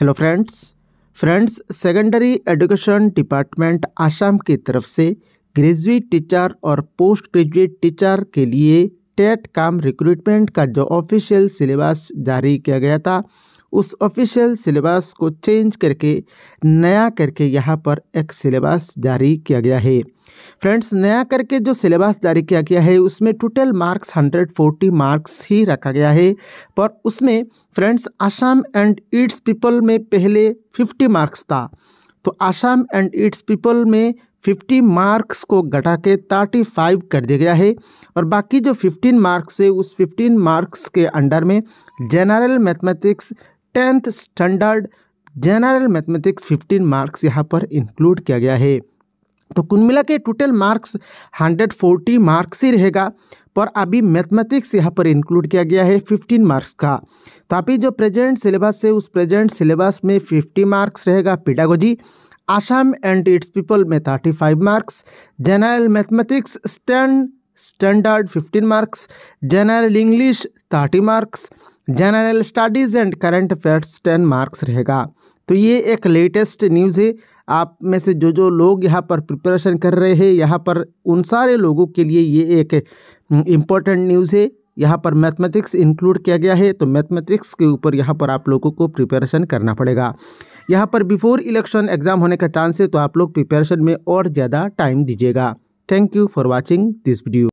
hello friends friends secondary education department Assam की तरफ से ग्रेजुएट टीचर और पोस्ट ग्रेजुएट टीचर के लिए टेट काम रिक्रूटमेंट का जो ऑफिशियल सिलेबस जारी किया गया था उस ऑफिशियल सिलेबस को चेंज करके नया करके यहाँ पर एक सिलेबस जारी किया गया है फ्रेंड्स नया करके जो सिलेबस जारी किया गया है उसमें टोटल मार्क्स 140 मार्क्स ही रखा गया है पर उसमें friends Assam and its people में पहले 50 मार्क्स था तो आसाम एंड इट्स पीपल में 50 मार्क्स को घटा के 35 कर दिया गया है और बाकी जो 15 मार्क्स है उस 15 मार्क्स के अंडर में general mathematics tenth standard general mathematics 15 marks यहाँ पर इंक्लूड किया गया है तो कुल मिला के टोटल मार्क्स 140 मार्क्स ही रहेगा पर अभी मैथमेटिक्स यहाँ पर इंक्लूड किया गया है 15 मार्क्स का तो अभी जो प्रेजेंट सिलेबस है उस प्रेजेंट सिलेबस में 50 मार्क्स रहेगा pedagogy Assam and its people में 35 marks general mathematics stand standard 15 marks general English 30 marks general studies and current affairs ten marks रहेगा तो ये एक लेटेस्ट न्यूज़ है आप में से जो जो लोग यहाँ पर प्रिपरेशन कर रहे हैं यहाँ पर उन सारे लोगों के लिए ये एक इम्पोर्टेंट हम्म, न्यूज़ है यहाँ पर मैथमेटिक्स इंक्लूड किया गया है तो मैथमेटिक्स के ऊपर यहाँ पर आप लोगों को प्रिपरेशन करना पड़ेगा यहाँ पर बिफोर इलेक्शन एग्ज़ाम होने का चांस है तो आप लोग प्रिपरेशन में और ज़्यादा टाइम दीजिएगा thank you for watching this video